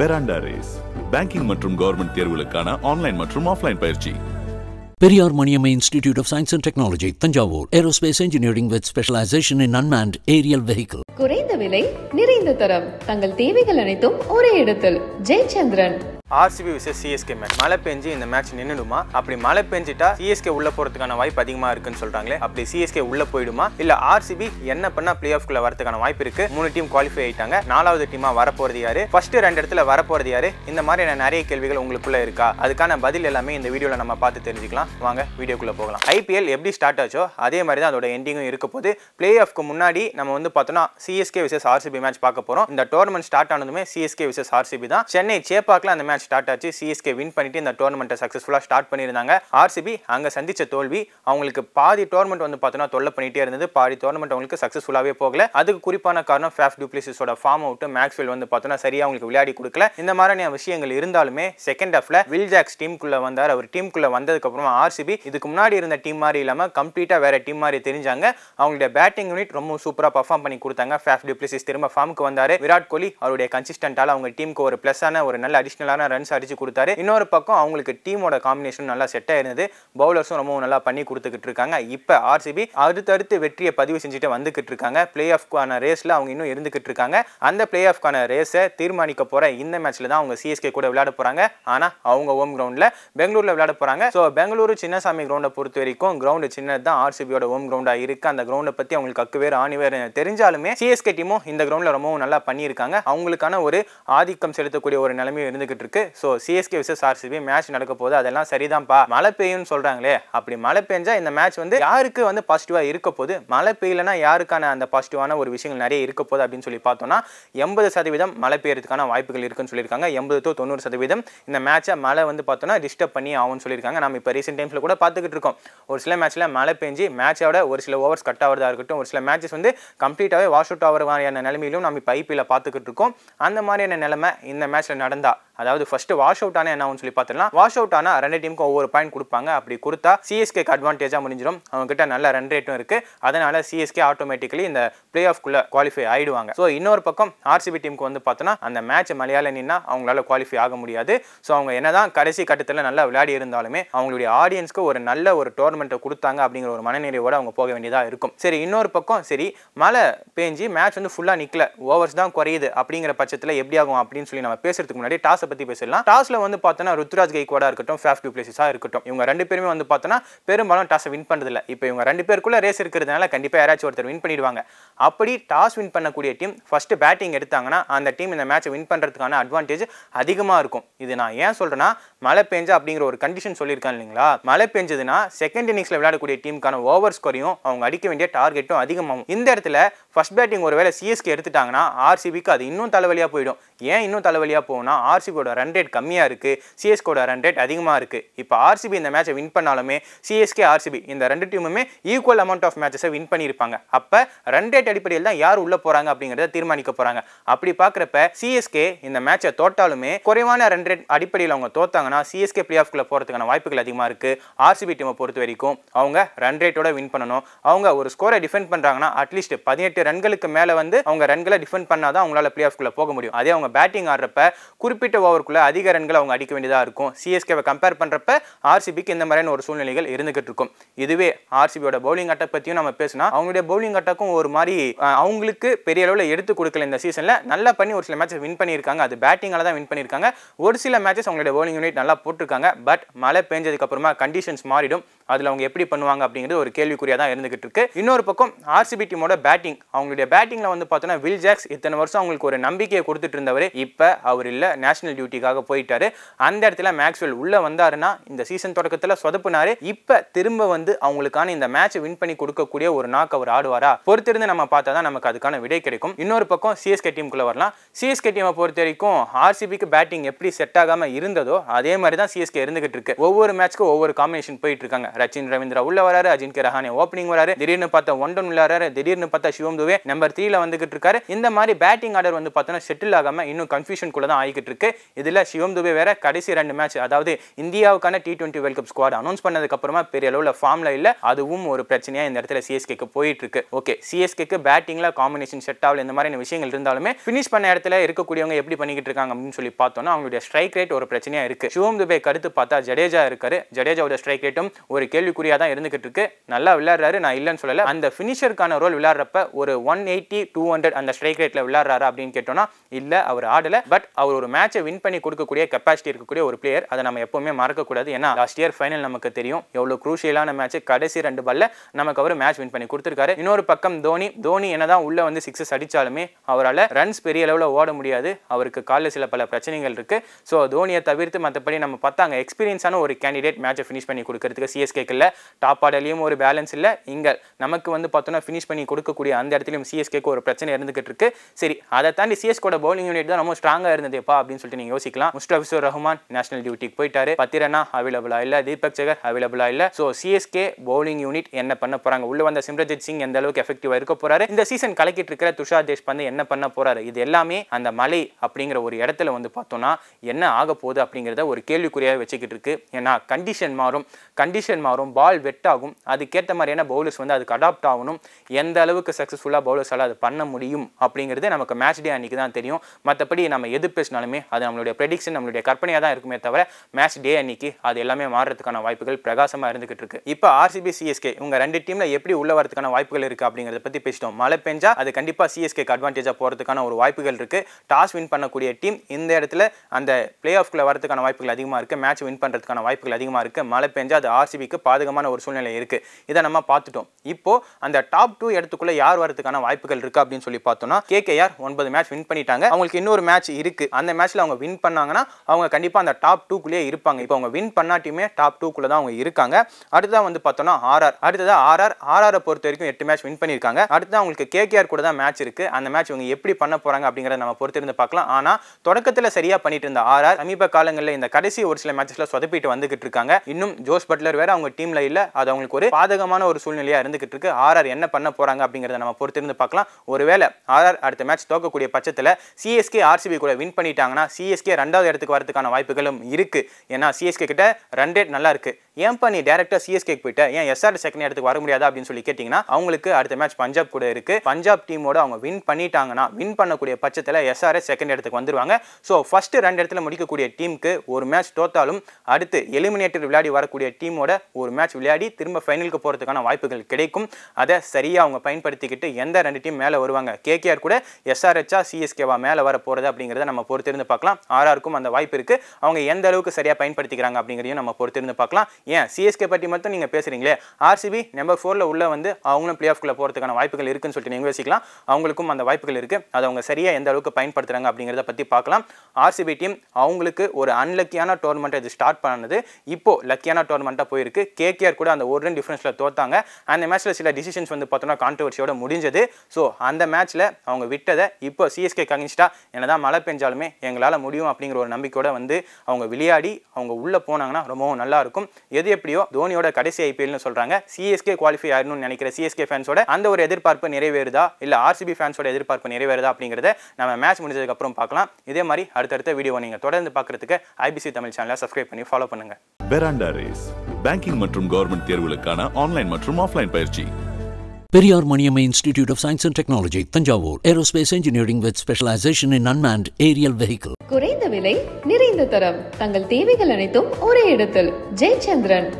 banking மற்றும் government தேர்வுகளுக்கான online மற்றும் ஆஃப்லைன் பயிற்சி Periyar Maniam institute of science and technology Thanjavur aerospace engineering with specialisation in unmanned aerial vehicle குறைந்த விலை நிறைந்த தரம் தங்கள் தேவைகள் அனைத்தும் ஒரே இடத்தில் Jayachandran RCB versus CSK match மழை பெஞ்சு இந்த மேட்ச் நின்றுடுமா அப்படி மழை பெஞ்சிட்டா சிஎஸ்கே உள்ள போறதுக்கான வாய்ப்பு அதிகமா இருக்குன்னு சொல்றாங்களே அப்படி சிஎஸ்கே உள்ள போயிடுமா இல்ல ஆர்சிபி என்ன பண்ணா பிளே ஆஃப் குள்ள வரதுக்கான வாய்ப்பு இருக்கு மூணு டீம் குவாலிஃபை ஆயிட்டாங்க நாலாவது டீமா வரப்போறது யாரு ஃபர்ஸ்ட் ரெண்டு இடத்துல வரப்போறது யாரு இந்த மாதிரி நிறைய கேள்விகள் உங்களுக்குள்ள இருக்கா அதுக்கான பதில் எல்லாமே இந்த வீடியோல நம்ம பார்த்து தெரிஞ்சுக்கலாம் வாங்க வீடியோக்குள்ள போகலாம் ஐபிஎல் எப்படி ஸ்டார்ட் ஆச்சோ அதே மாதிரி தான் அதோட எண்டிங்கும் இருக்க போது பிளே ஆஃப்க்கு முன்னாடி நம்ம வந்து பார்த்தோம்னா சிஎஸ்கே விசஸ் ஆர்சிபி மேட்ச் பார்க்க போறோம் இந்த டோர்னமெண்ட் ஸ்டார்ட் ஆனதுமே சிஎஸ்கே விசஸ் ஆர்சிபி தான் சென்னை சேப்பாக்கில் அந்த மேட்ச் மேட்ச் ஸ்டார்ட் ஆச்சு சிஎஸ்கே வின் பண்ணிட்டு இந்த டோர்னமெண்ட்டை சக்ஸஸ்ஃபுல்லாக ஸ்டார்ட் பண்ணியிருந்தாங்க ஆர்சிபி அங்கே சந்திச்ச தோல்வி அவங்களுக்கு பாதி டோர்னமெண்ட் வந்து பார்த்தோன்னா தொல்லை பண்ணிட்டே இருந்தது பாதி டோர்னமெண்ட் அவங்களுக்கு சக்ஸஸ்ஃபுல்லாகவே போகல அதுக்கு குறிப்பான காரணம் ஃபேஃப் டூப்ளிசிஸோட ஃபார்ம் அவுட் மேக்ஸ்வெல் வந்து பார்த்தோன்னா சரியாக அவங்களுக்கு விளையாடி கொடுக்கல இந்த மாதிரியான விஷயங்கள் இருந்தாலுமே செகண்ட் ஹாஃப்ல வில் ஜாக்ஸ் டீமுக்குள்ளே வந்தார் அவர் டீமுக்குள்ளே வந்ததுக்கப்புறமா ஆர்சிபி இதுக்கு முன்னாடி இருந்த டீம் மாதிரி இல்லாமல் கம்ப்ளீட்டாக வேறு டீம் மாதிரி தெரிஞ்சாங்க அவங்களுடைய பேட்டிங் யூனிட் ரொம்ப சூப்பராக பர்ஃபார்ம் பண்ணி கொடுத்தாங்க ஃபேஃப் டூப்ளிசிஸ் திரும்ப ஃபார்முக்கு வந்தார் விராட் கோலி அவருடைய கன்சிஸ்டன்ட்டால் அவங்க டீமுக்கு ஒரு ப்ளஸ்ஸான ஒரு நல்ல அடிஷ்னலான ரன்ஸ் அடித்து கொடுத்தாரு இன்னொரு பக்கம் அவங்களுக்கு டீமோட காம்பினேஷன் நல்லா செட் ஆயிருந்தது பவுலர்ஸும் ரொம்பவும் நல்லா பண்ணி கொடுத்துக்கிட்டு இருக்காங்க இப்போ ஆர்சிபி அடுத்தடுத்து வெற்றியை பதிவு செஞ்சுட்டு வந்துக்கிட்டு இருக்காங்க பிளே ஆஃப்கான ரேஸில் அவங்க இன்னும் இருந்துக்கிட்டு இருக்காங்க அந்த பிளே ஆஃப்கான ரேஸை தீர்மானிக்க போகிற இந்த மேட்ச்ல தான் அவங்க சிஎஸ்கே கூட விளையாட போகிறாங்க ஆனால் அவங்க ஹோம் கிரவுண்ட்ல பெங்களூரில் விளையாட போகிறாங்க ஸோ பெங்களூர் சின்னசாமி கிரவுண்டை பொறுத்த வரைக்கும் கிரவுண்டு சின்னது தான் ஆர்சிபியோட ஹோம் கிரவுண்டாக இருக்குது அந்த கிரவுண்டை பற்றி அவங்களுக்கு அக்கு வேறு ஆணி வேறு தெரிஞ்சாலுமே சிஎஸ்கே டீமும் இந்த கிரவுண்டில் ரொம்பவும் நல்லா பண்ணியிருக்காங்க அவங்களுக்கான ஒரு ஆதிக்கம் செலுத்தக்கூடிய ஒரு நிலைமையும் இருந்துகிட்டு இருக்கு இருக்கு so CSK versus RCB match நடக்க போது அதெல்லாம் சரிதான்ப்பா மழை பெய்யும்னு சொல்றாங்களே அப்படி மழை பெஞ்சா இந்த மேட்ச் வந்து யாருக்கு வந்து பாசிட்டிவா இருக்க போது மழை பெய்யலன்னா யாருக்கான அந்த பாசிட்டிவான ஒரு விஷயங்கள் நிறைய இருக்க போது அப்படின்னு சொல்லி பார்த்தோம்னா எண்பது சதவீதம் மழை பெய்யறதுக்கான வாய்ப்புகள் இருக்குன்னு சொல்லியிருக்காங்க எண்பது டு தொண்ணூறு சதவீதம் இந்த மேட்சை மழை வந்து பார்த்தோம்னா டிஸ்டர்ப் பண்ணி ஆகும்னு சொல்லியிருக்காங்க நம்ம இப்போ ரீசெண்ட் டைம்ஸ்ல கூட பார்த்துக்கிட்டு இருக்கோம் ஒரு சில மேட்ச்சில் மழை பெஞ்சு மேட்சோட ஒரு சில ஓவர்ஸ் கட் ஆகிறதா இருக்கட்டும் ஒரு சில மேட்சஸ் வந்து கம்ப்ளீட்டாகவே வாஷ் அவுட் ஆகிற மாதிரியான நிலைமையிலும் நம்ம இப்போ ஐபிஎல் பார்த்துக்கிட்டு இருக்கோம் அந்த மாதிரியான நிலைமை இந்த மேட்ச்சில் நடந்தால் அதாவது ஃபர்ஸ்ட் வாஷ் அவுட் ஆனால் என்ன சொல்லி பார்த்துலாம் வாஷ் அவுட் ஆனா ரெண்டு டீமுக்கு ஒவ்வொரு பாயிண்ட் கொடுப்பாங்க அப்படி கொடுத்தா சிஎஸ்கேக்கு அட்வான்டேஜாக முடிஞ்சிடும் அவங்க கிட்ட நல்ல ரன் ரேட்டும் இருக்கு அதனால சிஎஸ்கே ஆட்டோமேட்டிக்கலி இந்த பிளே ஆஃப் குள்ள குவாலிஃபை ஆயிடுவாங்க ஸோ இன்னொரு பக்கம் ஆர்சிபி டீமுக்கு வந்து பார்த்தோன்னா அந்த மேட்ச் மலையாள நின்னா அவங்களால குவாலிஃபை ஆக முடியாது ஸோ அவங்க என்னதான் கடைசி கட்டத்தில் நல்லா விளையாடி இருந்தாலுமே அவங்களுடைய ஆடியன்ஸ்க்கு ஒரு நல்ல ஒரு டோர்னமெண்ட்டை கொடுத்தாங்க அப்படிங்கிற ஒரு மனநிறைவோடு அவங்க போக வேண்டியதாக இருக்கும் சரி இன்னொரு பக்கம் சரி மழை பேஞ்சு மேட்ச் வந்து ஃபுல்லாக நிற்கல ஓவர்ஸ் தான் குறையுது அப்படிங்கிற பட்சத்தில் எப்படி ஆகும் அப்படின்னு சொல்லி நம்ம பேசுறதுக்கு முன்னாடி டாஸ் பற்றி பேசலாம் டாஸ்ல வந்து பார்த்தோன்னா ருத்ராஜ் கைக்வாடா இருக்கட்டும் ஃபேஃப் டூப்ளேசிஸாக இருக்கட்டும் இவங்க ரெண்டு பேருமே வந்து பார்த்தோன்னா பெரும்பாலும் டாஸை வின் இல்லை இப்போ இவங்க ரெண்டு பேருக்குள்ளே ரேஸ் இருக்கிறதுனால கண்டிப்பாக யாராச்சும் ஒருத்தர் வின் பண்ணிடுவாங்க அப்படி டாஸ் வின் பண்ணக்கூடிய டீம் ஃபர்ஸ்ட் பேட்டிங் எடுத்தாங்கன்னா அந்த டீம் இந்த மேட்ச் வின் பண்ணுறதுக்கான அட்வான்டேஜ் அதிகமாக இருக்கும் இது நான் ஏன் சொல்கிறேன்னா மழை பெஞ்சா அப்படிங்கிற ஒரு கண்டிஷன் சொல்லியிருக்கேன் இல்லைங்களா மழை பெஞ்சதுன்னா செகண்ட் இன்னிங்ஸில் விளையாடக்கூடிய டீமுக்கான ஓவர் ஸ்கோரையும் அவங்க அடிக்க வேண்டிய டார்கெட்டும் அதிகமாகும் இந்த இடத்துல ஃபர்ஸ்ட் பேட்டிங் ஒரு சிஎஸ்கே எடுத்துட்டாங்கன்னா ஆர்சிபிக்கு அது இன்னும் தலைவலியாக போயிடும் ஏன் இன்னும் தலைவலியாக போனால் ஆர்சிபியோட ரன் ரேட் கம்மியாக இருக்குது சிஎஸ்கோட ரன் ரேட் அதிகமாக இருக்குது இப்போ ஆர்சிபி இந்த மேட்சை வின் பண்ணாலுமே சிஎஸ்கே ஆர்சிபி இந்த ரெண்டு டீமுமே ஈக்குவல் அமௌண்ட் ஆஃப் மேட்சஸை வின் பண்ணியிருப்பாங்க அப்போ ரன் ரேட் அடிப்படையில் தான் யார் உள்ளே போகிறாங்க அப்படிங்கிறத தீர்மானிக்க போகிறாங்க அப்படி பார்க்குறப்ப சிஎஸ்கே இந்த மேட்சை தோட்டாலுமே குறைவான ரன் ரேட் அடிப்படையில் அவங்க தோத்தாங்கன்னா சிஎஸ்கே பிளே ஆஃப்குள்ளே போகிறதுக்கான வாய்ப்புகள் அதிகமாக இருக்குது ஆர்சிபி டீமை பொறுத்த வரைக்கும் அவங்க ரன் ரேட்டோட வின் பண்ணணும் அவங்க ஒரு ஸ்கோரை டிஃபெண்ட் பண்ணுறாங்கன்னா அட்லீஸ்ட் பதினெட்டு ரன்களுக்கு மேலே வந்து அவங்க ரன்களை டிஃபெண்ட் பண்ணால் தான் அவங்களால பிளே ஆஃப்குள்ளே போக முடியும் அதே அவங்க பேட்டிங் ஆடுறப்ப குறிப்பிட்ட ஓவருக்குள்ளே அதிக ரன்கள் அவங்க அடிக்க வேண்டியதாக இருக்கும் சிஎஸ்கேவை கம்பேர் பண்ணுறப்ப ஆர்சிபிக்கு இந்த மாதிரியான ஒரு சூழ்நிலைகள் இருந்துகிட்டு இருக்கும் இதுவே ஆர்சிபியோட பவுலிங் அட்டாக் பற்றியும் நம்ம பேசினா அவங்களுடைய பவுலிங் அட்டாக்கும் ஒரு மாதிரி அவங்களுக்கு பெரிய அளவில் எடுத்து கொடுக்கல இந்த சீசனில் நல்லா பண்ணி ஒரு சில மேட்சஸ் வின் பண்ணியிருக்காங்க அது பேட்டிங்கால தான் வின் பண்ணியிருக்காங்க ஒரு சில மேட்சஸ் அவங்களுடைய பவுலிங் யூனிட் நல்லா போட்டிருக்காங்க பட் மழை பெஞ்சதுக்கப்புறமா கண்டிஷன்ஸ் மாறிடும் அதில் அவங்க எப்படி பண்ணுவாங்க அப்படிங்கிறது ஒரு கேள்விக்குறியாக தான் இருந்துகிட்டு இருக்கு இன்னொரு பக்கம் ஆர்சிபி டீமோட பேட்டிங் அவங்களுடைய பேட்டிங்கில் வந்து பார்த்தோன்னா வில் ஜாக்ஸ் இத்தனை வருஷம் அவங்களுக்கு ஒரு நம்பிக்கையை கொடுத்துட்டு இருந்தவர் இப்போ அவர் இல்லை நேஷனல் டியூட்டிக்காக போயிட்டாரு அந்த இடத்துல மேக்ஸ்வெல் உள்ளே வந்தாருன்னா இந்த சீசன் தொடக்கத்தில் சொதப்புனாரு இப்போ திரும்ப வந்து அவங்களுக்கான இந்த மேட்ச் வின் பண்ணி கொடுக்கக்கூடிய ஒரு நாக் அவர் ஆடுவாரா பொறுத்திருந்து நம்ம பார்த்தா தான் நமக்கு அதுக்கான விடை கிடைக்கும் இன்னொரு பக்கம் சிஎஸ்கே டீமுக்குள்ளே வரலாம் சிஎஸ்கே டீமை பொறுத்த வரைக்கும் ஆர்சிபிக்கு பேட்டிங் எப்படி செட் ஆகாமல் இருந்ததோ அதே மாதிரி தான் சிஎஸ்கே இருந்துகிட்டு இருக்கு ஒவ்வொரு மேட்ச்க்கு ஒவ்வொரு காம்பினேஷன் போயிட்டு இருக்காங்க ரச்சின் ரவீந்திரா உள்ள வராரு அஜின்கே ரஹானே ஓப்பனிங் வராரு திடீர்னு பார்த்தா ஒன் டவுன் விளாடுறாரு திடீர்னு பார்த்தா சிவம் துவே நம்பர் த்ரீல வந்துகிட்டு இருக்காரு இந்த மாதிரி பேட்டிங் ஆர்டர் வந்து பார்த்தோன்னா செட்டில் ஆகாம இன்னும் கன்ஃபியூஷன் குள்ள தான் ஆகிக்கிட்டு இருக்கு இதுல சிவம் துபே வேற கடைசி ரெண்டு மேட்ச் அதாவது இந்தியாவுக்கான T twenty world cup squad announce பண்ணதுக்கு அப்புறமா பெரிய அளவுல ஃபார்ம்ல இல்ல அதுவும் ஒரு பிரச்சனையா இந்த இடத்துல சிஎஸ்கேக்கு போயிட்டு இருக்கு ஓகே சிஎஸ்கேக்கு பேட்டிங்ல காம்பினேஷன் செட் ஆகல இந்த மாதிரியான விஷயங்கள் இருந்தாலுமே ஃபினிஷ் பண்ண இடத்துல இருக்கக்கூடியவங்க எப்படி பண்ணிக்கிட்டு இருக்காங்க அப்படின்னு சொல்லி பார்த்தோம்னா அவங்களுடைய ஸ்ட்ரைக் ரேட் ஒரு பிரச்சனையா இருக்கு சிவம் துபே கருத்து பார்த்தா ஜடேஜா இருக்காரு ஜடேஜாவோட ஸ்ட்ரைக் ரேட்டும் ஒரு கேள்விக்குறியாக தான் இருந்துகிட்டு இருக்கு நல்லா விளையாடுறாரு நான் இல்லைன்னு சொல்லலை அந்த ஃபினிஷருக்கான ரோல் விளையாடுறப்ப ஒரு ஒன் எயிட்டி டூ ஹண்ட்ரட் அந்த ஸ்ட்ரைக் ரேட்டில் விளையாடுறாரு அப்படின்னு கேட்டோம்னா இல்லை அவர் ஆடலை பட் அவர் ஒரு மேட்சை வின் பண்ணி கொடுக்கக்கூடிய கெப்பாசிட்டி இருக்கக்கூடிய ஒரு பிளேயர் அதை நம்ம எப்பவுமே மறக்கக்கூடாது ஏன்னா லாஸ்ட் இயர் ஃபைனல் நமக்கு தெரியும் எவ்வளோ குரூஷியலான மேட்ச் கடைசி ரெண்டு பல்ல நமக்கு அவர் மேட்ச் வின் பண்ணி கொடுத்துருக்காரு இன்னொரு பக்கம் தோனி தோனி என்னதான் உள்ள வந்து சிக்ஸஸ் அடித்தாலுமே அவரால் ரன்ஸ் பெரிய அளவில் ஓட முடியாது அவருக்கு காலில் சில பல பிரச்சனைகள் இருக்கு ஸோ தோனியை தவிர்த்து மற்றபடி நம்ம பார்த்தாங்க எக்ஸ்பீரியன்ஸான ஒரு கேண்டிடேட் மேட்சை ஃபினிஷ் பண்ணி கொடுக்கறதுக்கு சிஎஸ்கே சிஎஸ்கேக்கில் டாப் ஆர்டர்லேயும் ஒரு பேலன்ஸ் இல்லை இங்கே நமக்கு வந்து பார்த்தோன்னா ஃபினிஷ் பண்ணி கொடுக்கக்கூடிய அந்த இடத்துலையும் சிஎஸ்கேக்கு ஒரு பிரச்சனை இருந்துகிட்டு இருக்கு சரி அதை தாண்டி சிஎஸ்கோட பவுலிங் யூனிட் தான் ரொம்ப ஸ்ட்ராங்காக இருந்ததுப்பா அப்படின்னு சொல்லிட்டு நீங்கள் யோசிக்கலாம் முஸ்டாபிசூர் ரஹ்மான் நேஷனல் டியூட்டிக்கு போயிட்டாரு பத்திரனா அவைலபிளாக இல்லை தீபக் சகர் அவைலபிளாக இல்லை ஸோ சிஎஸ்கே பவுலிங் யூனிட் என்ன பண்ண போகிறாங்க உள்ள வந்த சிம்ரஜித் சிங் எந்த அளவுக்கு எஃபெக்டிவாக இருக்க போகிறாரு இந்த சீசன் கலக்கிட்டு இருக்கிற துஷார் பந்து என்ன பண்ண போகிறாரு இது எல்லாமே அந்த மலை அப்படிங்கிற ஒரு இடத்துல வந்து பார்த்தோம்னா என்ன ஆக போகுது அப்படிங்கிறத ஒரு கேள்விக்குறியாக வச்சுக்கிட்டு இருக்கு ஏன்னா கண்டிஷன் மாறும் கண்டிஷன் டிசிஷன் மாறும் பால் வெட்டாகும் அதுக்கேற்ற மாதிரியான பவுலர்ஸ் வந்து அதுக்கு அடாப்ட் ஆகணும் எந்த அளவுக்கு சக்ஸஸ்ஃபுல்லாக பவுலர்ஸால் அது பண்ண முடியும் அப்படிங்கிறது நமக்கு மேட்ச் டே அன்றைக்கி தான் தெரியும் மற்றபடி நம்ம எது பேசினாலுமே அது நம்மளுடைய ப்ரெடிக்ஷன் நம்மளுடைய கற்பனையாக தான் இருக்குமே தவிர மேட்ச் டே அன்னைக்கு அது எல்லாமே மாறுறதுக்கான வாய்ப்புகள் பிரகாசமாக இருந்துகிட்டு இருக்கு இப்போ ஆர்சிபி சிஎஸ்கே உங்க ரெண்டு டீம்ல எப்படி உள்ள வரதுக்கான வாய்ப்புகள் இருக்கு அப்படிங்கிறத பற்றி பேசிட்டோம் மழை பெஞ்சா அது கண்டிப்பாக சிஎஸ்கே அட்வான்டேஜாக போகிறதுக்கான ஒரு வாய்ப்புகள் இருக்கு டாஸ் வின் பண்ணக்கூடிய டீம் இந்த இடத்துல அந்த பிளே ஆஃப்ல வரதுக்கான வாய்ப்புகள் அதிகமாக இருக்கு மேட்ச் வின் பண்ணுறதுக்கான வாய்ப்புகள் அதிகமாக இருக்கு மழை பெஞ்சா அது ஆர்சிபி டிக்கு பாதகமான ஒரு சூழ்நிலை இருக்குது இதை நம்ம பார்த்துட்டோம் இப்போது அந்த டாப் டூ இடத்துக்குள்ளே யார் வரதுக்கான வாய்ப்புகள் இருக்குது அப்படின்னு சொல்லி பார்த்தோம்னா கேகேஆர் ஒன்பது மேட்ச் வின் பண்ணிட்டாங்க அவங்களுக்கு இன்னொரு மேட்ச் இருக்குது அந்த மேட்ச்சில் அவங்க வின் பண்ணாங்கன்னா அவங்க கண்டிப்பாக அந்த டாப் டூக்குள்ளேயே இருப்பாங்க இப்போ அவங்க வின் பண்ணாட்டியுமே டாப் டூக்குள்ளே தான் அவங்க இருக்காங்க அடுத்ததாக வந்து பார்த்தோம்னா ஆர்ஆர் அடுத்ததாக ஆர்ஆர் ஆர்ஆரை பொறுத்த வரைக்கும் எட்டு மேட்ச் வின் பண்ணியிருக்காங்க அடுத்து அவங்களுக்கு கேகேஆர் கூட தான் மேட்ச் இருக்குது அந்த மேட்ச் இவங்க எப்படி பண்ண போகிறாங்க அப்படிங்கிறத நம்ம பொறுத்திருந்து பார்க்கலாம் ஆனால் தொடக்கத்தில் சரியாக பண்ணிட்டு இருந்த ஆர்ஆர் சமீப காலங்களில் இந்த கடைசி ஒரு சில மேட்சஸில் சொதப்பிட்டு வந்துகிட்டு இருக்காங்க இன்னும் ஜோஸ் பட்லர் வேற அவங்க டீமில் இல்லை அது அவங்களுக்கு ஒரு பாதகமான ஒரு சூழ்நிலையா இருந்துகிட்டு இருக்கு ஆர்ஆர் என்ன பண்ண போறாங்க அப்படிங்கிறத நம்ம பொறுத்திருந்து பார்க்கலாம் ஒருவேளை ஆர்ஆர் அடுத்த மேட்ச் தோக்கக்கூடிய பட்சத்தில் சிஎஸ்கே ஆர்சிபி கூட வின் பண்ணிட்டாங்கன்னா சிஎஸ்கே ரெண்டாவது இடத்துக்கு வரதுக்கான வாய்ப்புகளும் இருக்குது ஏன்னா சிஎஸ்கே கிட்ட ரன் ரேட் நல்லா இருக்கு ஏன் நீ டேரக்டா சிஎஸ்கே போயிட்டு ஏன் எஸ்ஆர் செகண்ட் இடத்துக்கு வர முடியாது அப்படின்னு சொல்லி கேட்டிங்கன்னா அவங்களுக்கு அடுத்த மேட்ச் பஞ்சாப் கூட இருக்குது பஞ்சாப் டீமோட அவங்க வின் பண்ணிட்டாங்கன்னா வின் பண்ணக்கூடிய பட்சத்தில் எஸ்ஆர்எஸ் செகண்ட் இடத்துக்கு வந்துருவாங்க ஸோ ஃபர்ஸ்ட் ரெண்டு இடத்துல முடிக்கக்கூடிய டீமுக்கு ஒரு மேட்ச் தோத்தாலும் அடுத்து எலிமினேட்டர் விளையாடி வரக்கூடிய டீமோட ஒரு மேட்ச் விளையாடி திரும்ப ஃபைனலுக்கு போகிறதுக்கான வாய்ப்புகள் கிடைக்கும் அதை சரியாக அவங்க பயன்படுத்திக்கிட்டு எந்த ரெண்டு டீம் மேலே வருவாங்க கேகேஆர் கூட எஸ்ஆர்ஹெச்சா சிஎஸ்கேவா மேலே வர போகிறது அப்படிங்கிறத நம்ம பொறுத்திருந்து பார்க்கலாம் ஆர்ஆருக்கும் அந்த வாய்ப்பு இருக்குது அவங்க எந்த அளவுக்கு சரியாக பயன்படுத்திக்கிறாங்க அப்படிங்கிறதையும் நம்ம பொறுத்திருந்து பார்க்கலாம் ஏன் சிஎஸ்கே பற்றி மட்டும் நீங்கள் பேசுகிறீங்களே ஆர்சிபி நம்பர் ஃபோரில் உள்ள வந்து அவங்களும் பிளே ஆஃப்குள்ளே போகிறதுக்கான வாய்ப்புகள் இருக்குன்னு சொல்லிட்டு நீங்கள் யோசிக்கலாம் அவங்களுக்கும் அந்த வாய்ப்புகள் இருக்குது அதை அவங்க சரியாக எந்த அளவுக்கு பயன்படுத்துகிறாங்க அப்படிங்கிறத பற்றி பார்க்கலாம் ஆர்சிபி டீம் அவங்களுக்கு ஒரு அன்லக்கியான டோர்னமெண்ட்டை இது ஸ்டார்ட் பண்ணது இப்போது லக்கியான டோர்னமெண்ட்டாக போயிருக்கு இருக்கு கேகேஆர் கூட அந்த ஒரு ரன் டிஃப்ரென்ஸில் தோத்தாங்க அந்த மேட்ச்சில் சில டிசிஷன்ஸ் வந்து பார்த்தோம்னா கான்ட்ரவர்சியோட முடிஞ்சது ஸோ அந்த மேட்ச்சில் அவங்க விட்டதை இப்போ சிஎஸ்கே கங்கிஸ்டா என்னதான் மழை பெஞ்சாலுமே எங்களால் முடியும் அப்படிங்கிற ஒரு நம்பிக்கையோட வந்து அவங்க விளையாடி அவங்க உள்ளே போனாங்கன்னா ரொம்பவும் நல்லாயிருக்கும் எது எப்படியோ தோனியோட கடைசி ஐபிஎல்னு சொல்கிறாங்க சிஎஸ்கே குவாலிஃபை ஆயிடணும்னு நினைக்கிற சிஎஸ்கே ஃபேன்ஸோட அந்த ஒரு எதிர்பார்ப்பு நிறைவேறுதா இல்லை ஆர்சிபி ஃபேன்ஸோட எதிர்பார்ப்பு நிறைவேறுதா அப்படிங்கிறத நம்ம மேட்ச் முடிஞ்சதுக்கப்புறம் பார்க்கலாம் இதே மாதிரி அடுத்தடுத்த வீடியோ நீங்கள் தொடர்ந்து பார்க்குறதுக்கு ஐபிசி தமிழ் சேனலை சப்ஸ்கிரைப் பண்ணி ஃபாலோ பண்ணுங்கள் பெராண்டா ரேஸ் பேங்கிங் மற்றும் கவர்மெண்ட் தேர்வுகளுக்கான ஆன்லைன் மற்றும் ஆஃப்லைன் பயிற்சி Periyar Maniam institute of science and technology Thanjavur aerospace engineering with specialisation in unmanned aerial vehicle குறைந்த விலை நிறைந்த தரம் தங்கள் தேவைகள் அனைத்தும் ஒரே இடத்தில் ஜெயச்சந்திரன்